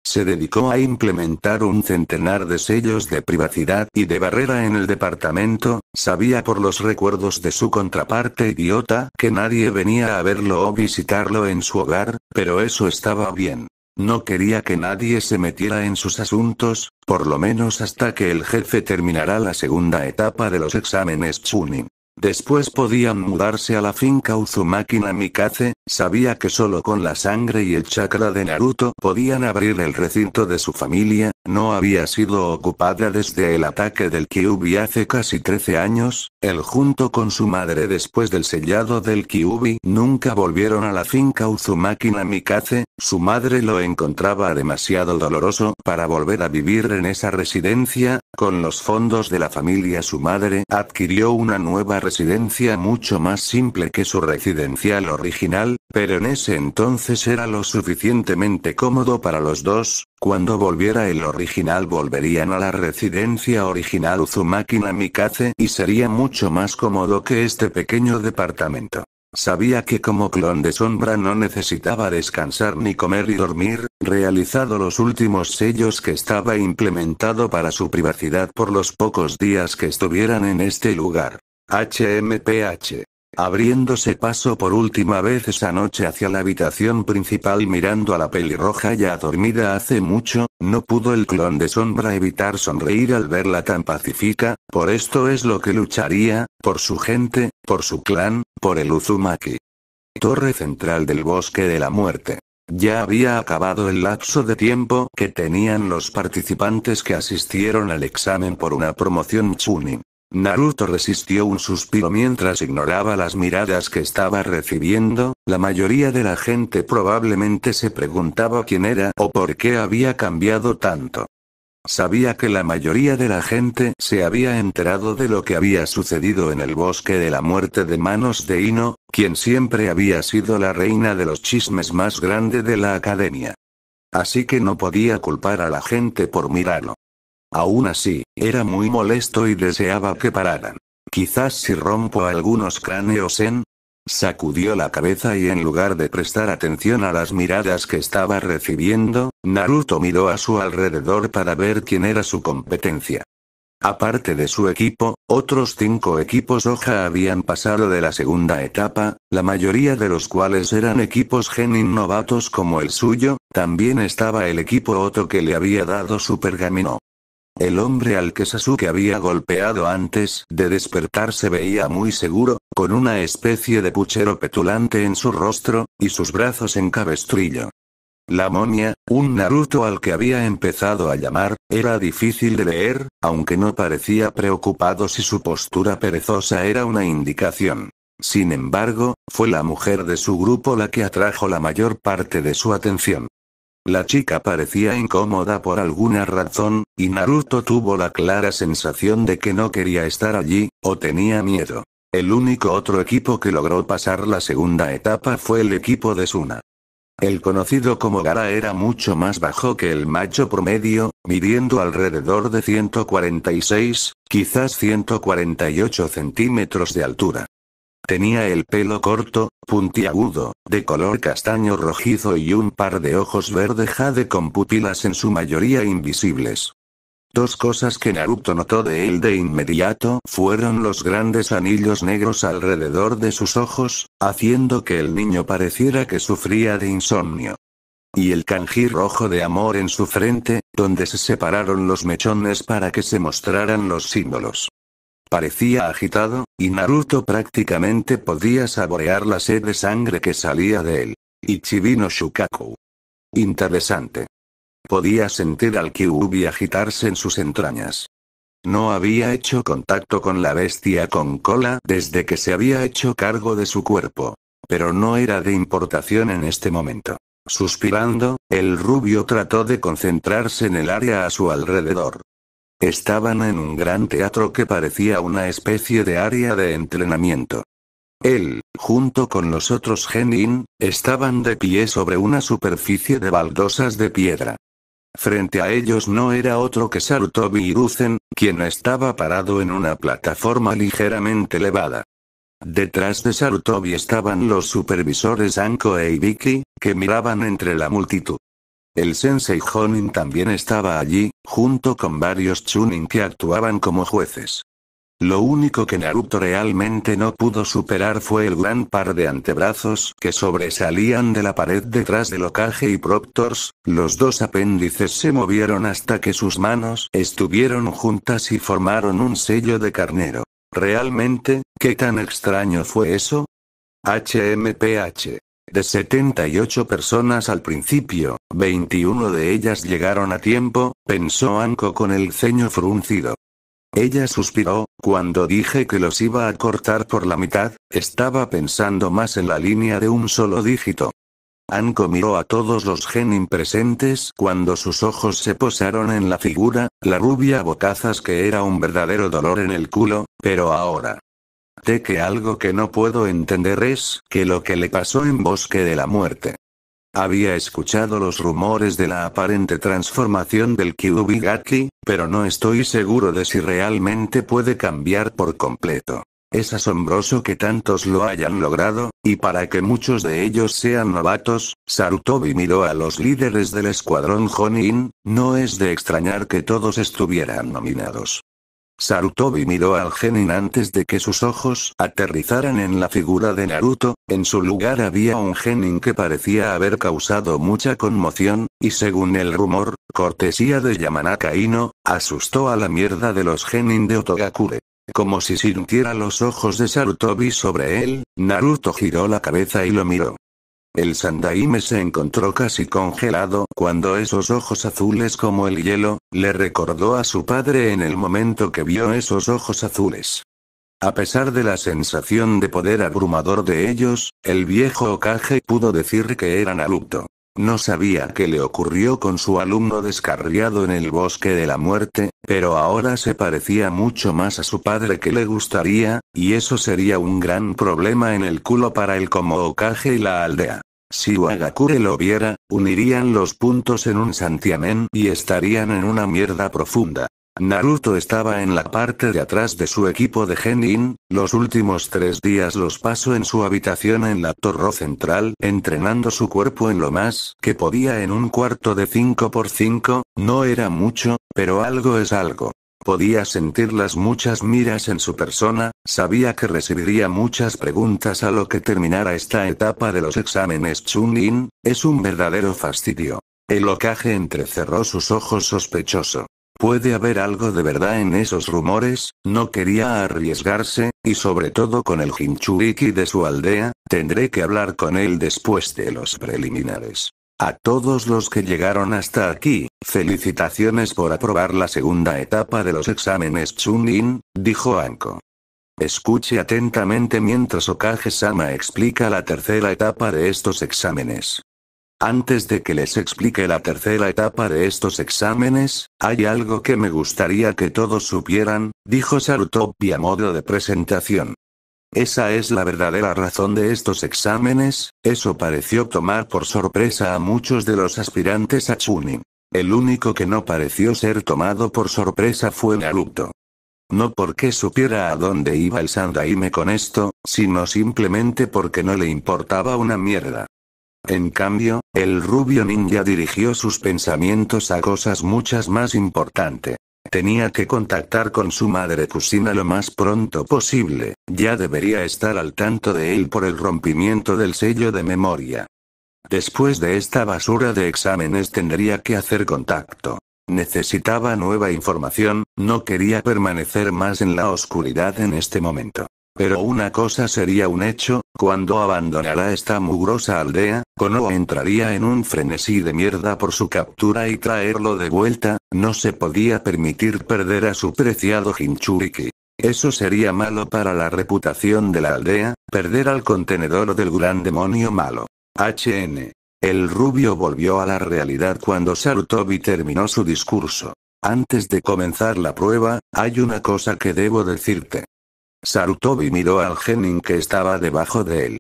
Se dedicó a implementar un centenar de sellos de privacidad y de barrera en el departamento, sabía por los recuerdos de su contraparte idiota que nadie venía a verlo o visitarlo en su hogar, pero eso estaba bien. No quería que nadie se metiera en sus asuntos, por lo menos hasta que el jefe terminara la segunda etapa de los exámenes Chunin. Después podían mudarse a la finca Uzumaki Namikaze, sabía que solo con la sangre y el chakra de Naruto podían abrir el recinto de su familia, no había sido ocupada desde el ataque del Kyubi hace casi 13 años, él junto con su madre después del sellado del Kiubi nunca volvieron a la finca Uzumaki Namikaze, su madre lo encontraba demasiado doloroso para volver a vivir en esa residencia, con los fondos de la familia su madre adquirió una nueva residencia mucho más simple que su residencial original, pero en ese entonces era lo suficientemente cómodo para los dos, cuando volviera el original volverían a la residencia original Uzumaki Namikaze y sería mucho más cómodo que este pequeño departamento. Sabía que como clon de sombra no necesitaba descansar ni comer y dormir, realizado los últimos sellos que estaba implementado para su privacidad por los pocos días que estuvieran en este lugar. HMPH abriéndose paso por última vez esa noche hacia la habitación principal mirando a la pelirroja ya dormida hace mucho, no pudo el clon de sombra evitar sonreír al verla tan pacífica, por esto es lo que lucharía, por su gente, por su clan, por el Uzumaki. Torre central del bosque de la muerte. Ya había acabado el lapso de tiempo que tenían los participantes que asistieron al examen por una promoción Chunin. Naruto resistió un suspiro mientras ignoraba las miradas que estaba recibiendo, la mayoría de la gente probablemente se preguntaba quién era o por qué había cambiado tanto. Sabía que la mayoría de la gente se había enterado de lo que había sucedido en el bosque de la muerte de manos de Ino, quien siempre había sido la reina de los chismes más grande de la academia. Así que no podía culpar a la gente por mirarlo. Aún así, era muy molesto y deseaba que pararan. Quizás si rompo algunos cráneos en... Sacudió la cabeza y en lugar de prestar atención a las miradas que estaba recibiendo, Naruto miró a su alrededor para ver quién era su competencia. Aparte de su equipo, otros cinco equipos hoja habían pasado de la segunda etapa, la mayoría de los cuales eran equipos genin novatos como el suyo, también estaba el equipo oto que le había dado su pergamino. El hombre al que Sasuke había golpeado antes de despertar se veía muy seguro, con una especie de puchero petulante en su rostro, y sus brazos en cabestrillo. La momia, un Naruto al que había empezado a llamar, era difícil de leer, aunque no parecía preocupado si su postura perezosa era una indicación. Sin embargo, fue la mujer de su grupo la que atrajo la mayor parte de su atención. La chica parecía incómoda por alguna razón, y Naruto tuvo la clara sensación de que no quería estar allí, o tenía miedo. El único otro equipo que logró pasar la segunda etapa fue el equipo de Suna. El conocido como Gara era mucho más bajo que el macho promedio, midiendo alrededor de 146, quizás 148 centímetros de altura. Tenía el pelo corto, puntiagudo, de color castaño rojizo y un par de ojos verde jade con pupilas en su mayoría invisibles. Dos cosas que Naruto notó de él de inmediato fueron los grandes anillos negros alrededor de sus ojos, haciendo que el niño pareciera que sufría de insomnio. Y el kanji rojo de amor en su frente, donde se separaron los mechones para que se mostraran los símbolos parecía agitado, y Naruto prácticamente podía saborear la sed de sangre que salía de él. Ichibino Shukaku. Interesante. Podía sentir al Kyuubi agitarse en sus entrañas. No había hecho contacto con la bestia con cola desde que se había hecho cargo de su cuerpo. Pero no era de importación en este momento. Suspirando, el rubio trató de concentrarse en el área a su alrededor. Estaban en un gran teatro que parecía una especie de área de entrenamiento. Él, junto con los otros Genin, estaban de pie sobre una superficie de baldosas de piedra. Frente a ellos no era otro que Sarutobi Iruzen, quien estaba parado en una plataforma ligeramente elevada. Detrás de Sarutobi estaban los supervisores Anko e Ibiki, que miraban entre la multitud. El sensei Honin también estaba allí, junto con varios chunin que actuaban como jueces. Lo único que Naruto realmente no pudo superar fue el gran par de antebrazos que sobresalían de la pared detrás del locaje y Proptors, los dos apéndices se movieron hasta que sus manos estuvieron juntas y formaron un sello de carnero. ¿Realmente, qué tan extraño fue eso? HMPH. De 78 personas al principio, 21 de ellas llegaron a tiempo, pensó Anko con el ceño fruncido. Ella suspiró, cuando dije que los iba a cortar por la mitad, estaba pensando más en la línea de un solo dígito. Anko miró a todos los genin presentes cuando sus ojos se posaron en la figura, la rubia bocazas que era un verdadero dolor en el culo, pero ahora, de que algo que no puedo entender es que lo que le pasó en Bosque de la Muerte. Había escuchado los rumores de la aparente transformación del QB pero no estoy seguro de si realmente puede cambiar por completo. Es asombroso que tantos lo hayan logrado, y para que muchos de ellos sean novatos, Sarutobi miró a los líderes del escuadrón Honin, no es de extrañar que todos estuvieran nominados. Sarutobi miró al genin antes de que sus ojos aterrizaran en la figura de Naruto, en su lugar había un genin que parecía haber causado mucha conmoción, y según el rumor, cortesía de Yamanaka Ino, asustó a la mierda de los genin de Otogakure. Como si sintiera los ojos de Sarutobi sobre él, Naruto giró la cabeza y lo miró. El Sandaime se encontró casi congelado cuando esos ojos azules como el hielo, le recordó a su padre en el momento que vio esos ojos azules. A pesar de la sensación de poder abrumador de ellos, el viejo Okage pudo decir que eran alupto. No sabía qué le ocurrió con su alumno descarriado en el bosque de la muerte, pero ahora se parecía mucho más a su padre que le gustaría, y eso sería un gran problema en el culo para el como y la aldea. Si Wagakure lo viera, unirían los puntos en un santiamén y estarían en una mierda profunda. Naruto estaba en la parte de atrás de su equipo de Genin, los últimos tres días los pasó en su habitación en la torre central, entrenando su cuerpo en lo más que podía en un cuarto de 5x5, no era mucho, pero algo es algo. Podía sentir las muchas miras en su persona, sabía que recibiría muchas preguntas a lo que terminara esta etapa de los exámenes Chunin, es un verdadero fastidio. El ocaje entrecerró sus ojos sospechoso. Puede haber algo de verdad en esos rumores, no quería arriesgarse, y sobre todo con el Jinchuriki de su aldea, tendré que hablar con él después de los preliminares. A todos los que llegaron hasta aquí, felicitaciones por aprobar la segunda etapa de los exámenes Chunin, dijo Anko. Escuche atentamente mientras Okage-sama explica la tercera etapa de estos exámenes. Antes de que les explique la tercera etapa de estos exámenes, hay algo que me gustaría que todos supieran, dijo y a modo de presentación. Esa es la verdadera razón de estos exámenes, eso pareció tomar por sorpresa a muchos de los aspirantes a Chunin. El único que no pareció ser tomado por sorpresa fue Naruto. No porque supiera a dónde iba el Sandaime con esto, sino simplemente porque no le importaba una mierda. En cambio, el rubio ninja dirigió sus pensamientos a cosas muchas más importantes. Tenía que contactar con su madre kusina lo más pronto posible, ya debería estar al tanto de él por el rompimiento del sello de memoria. Después de esta basura de exámenes tendría que hacer contacto. Necesitaba nueva información, no quería permanecer más en la oscuridad en este momento. Pero una cosa sería un hecho, cuando abandonara esta mugrosa aldea, Kono entraría en un frenesí de mierda por su captura y traerlo de vuelta, no se podía permitir perder a su preciado Hinchuriki. Eso sería malo para la reputación de la aldea, perder al contenedor del gran demonio malo. HN. El rubio volvió a la realidad cuando Sarutobi terminó su discurso. Antes de comenzar la prueba, hay una cosa que debo decirte. Sarutobi miró al genin que estaba debajo de él.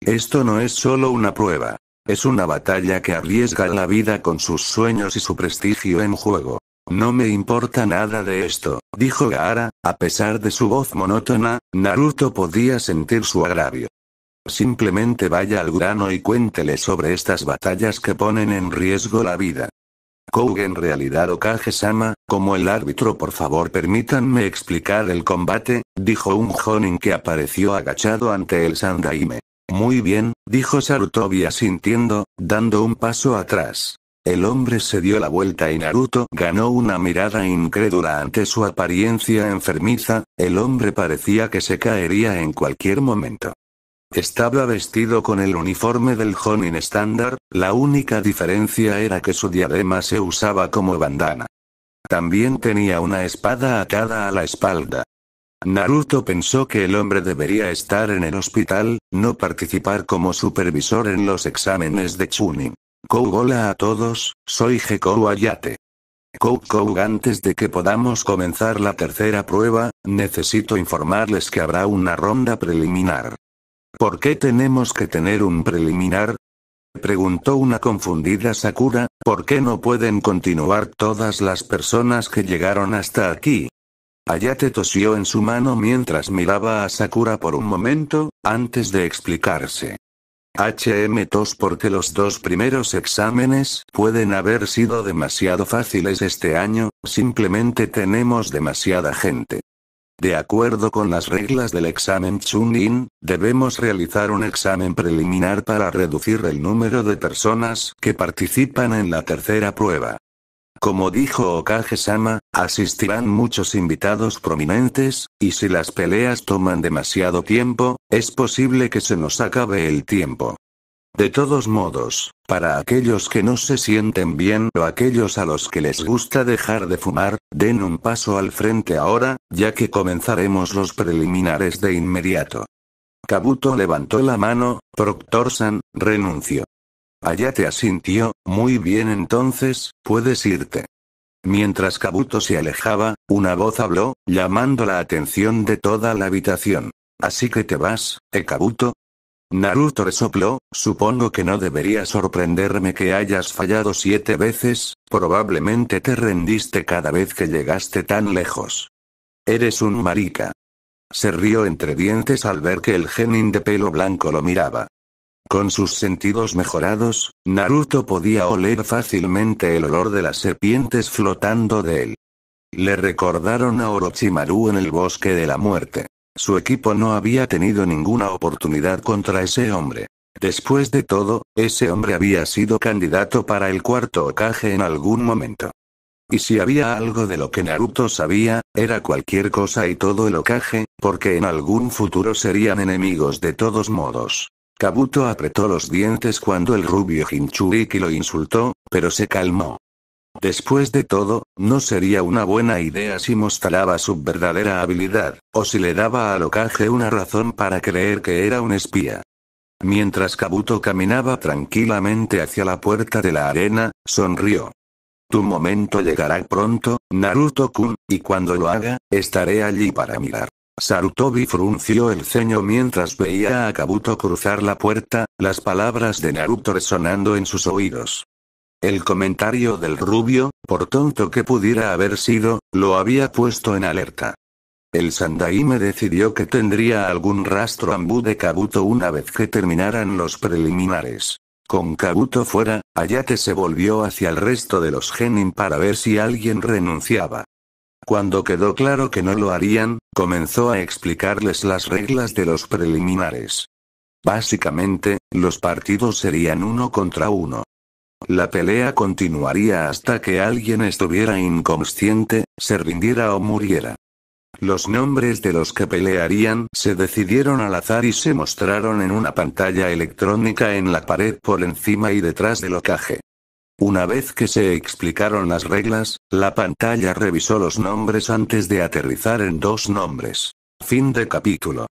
Esto no es solo una prueba. Es una batalla que arriesga la vida con sus sueños y su prestigio en juego. No me importa nada de esto, dijo Gaara, a pesar de su voz monótona, Naruto podía sentir su agravio. Simplemente vaya al grano y cuéntele sobre estas batallas que ponen en riesgo la vida. Kougen en realidad Okage-sama, como el árbitro por favor permítanme explicar el combate, dijo un Jonin que apareció agachado ante el Sandaime. Muy bien, dijo Sarutobi sintiendo, dando un paso atrás. El hombre se dio la vuelta y Naruto ganó una mirada incrédula ante su apariencia enfermiza, el hombre parecía que se caería en cualquier momento. Estaba vestido con el uniforme del Honin estándar, la única diferencia era que su diadema se usaba como bandana. También tenía una espada atada a la espalda. Naruto pensó que el hombre debería estar en el hospital, no participar como supervisor en los exámenes de Chunin. Kou hola a todos, soy Gekou Ayate. Kou Kou antes de que podamos comenzar la tercera prueba, necesito informarles que habrá una ronda preliminar. ¿Por qué tenemos que tener un preliminar? Preguntó una confundida Sakura, ¿por qué no pueden continuar todas las personas que llegaron hasta aquí? Ayate tosió en su mano mientras miraba a Sakura por un momento, antes de explicarse. HM tos porque los dos primeros exámenes pueden haber sido demasiado fáciles este año, simplemente tenemos demasiada gente. De acuerdo con las reglas del examen Chunin, debemos realizar un examen preliminar para reducir el número de personas que participan en la tercera prueba. Como dijo Okage-sama, asistirán muchos invitados prominentes, y si las peleas toman demasiado tiempo, es posible que se nos acabe el tiempo. De todos modos, para aquellos que no se sienten bien o aquellos a los que les gusta dejar de fumar, den un paso al frente ahora, ya que comenzaremos los preliminares de inmediato. Kabuto levantó la mano, Proctor-san, renunció. Allá te asintió, muy bien entonces, puedes irte. Mientras Kabuto se alejaba, una voz habló, llamando la atención de toda la habitación. Así que te vas, Ekabuto. Eh, Naruto resopló, supongo que no debería sorprenderme que hayas fallado siete veces, probablemente te rendiste cada vez que llegaste tan lejos. Eres un marica. Se rió entre dientes al ver que el genin de pelo blanco lo miraba. Con sus sentidos mejorados, Naruto podía oler fácilmente el olor de las serpientes flotando de él. Le recordaron a Orochimaru en el bosque de la muerte. Su equipo no había tenido ninguna oportunidad contra ese hombre. Después de todo, ese hombre había sido candidato para el cuarto ocaje en algún momento. Y si había algo de lo que Naruto sabía, era cualquier cosa y todo el ocaje, porque en algún futuro serían enemigos de todos modos. Kabuto apretó los dientes cuando el rubio Hinchuriki lo insultó, pero se calmó. Después de todo, no sería una buena idea si mostraba su verdadera habilidad, o si le daba a Locaje una razón para creer que era un espía. Mientras Kabuto caminaba tranquilamente hacia la puerta de la arena, sonrió. Tu momento llegará pronto, Naruto-kun, y cuando lo haga, estaré allí para mirar. Sarutobi frunció el ceño mientras veía a Kabuto cruzar la puerta, las palabras de Naruto resonando en sus oídos. El comentario del rubio, por tonto que pudiera haber sido, lo había puesto en alerta. El Sandaime decidió que tendría algún rastro ambú de Kabuto una vez que terminaran los preliminares. Con Kabuto fuera, Ayate se volvió hacia el resto de los genin para ver si alguien renunciaba. Cuando quedó claro que no lo harían, comenzó a explicarles las reglas de los preliminares. Básicamente, los partidos serían uno contra uno. La pelea continuaría hasta que alguien estuviera inconsciente, se rindiera o muriera. Los nombres de los que pelearían se decidieron al azar y se mostraron en una pantalla electrónica en la pared por encima y detrás del ocaje. Una vez que se explicaron las reglas, la pantalla revisó los nombres antes de aterrizar en dos nombres. Fin de capítulo.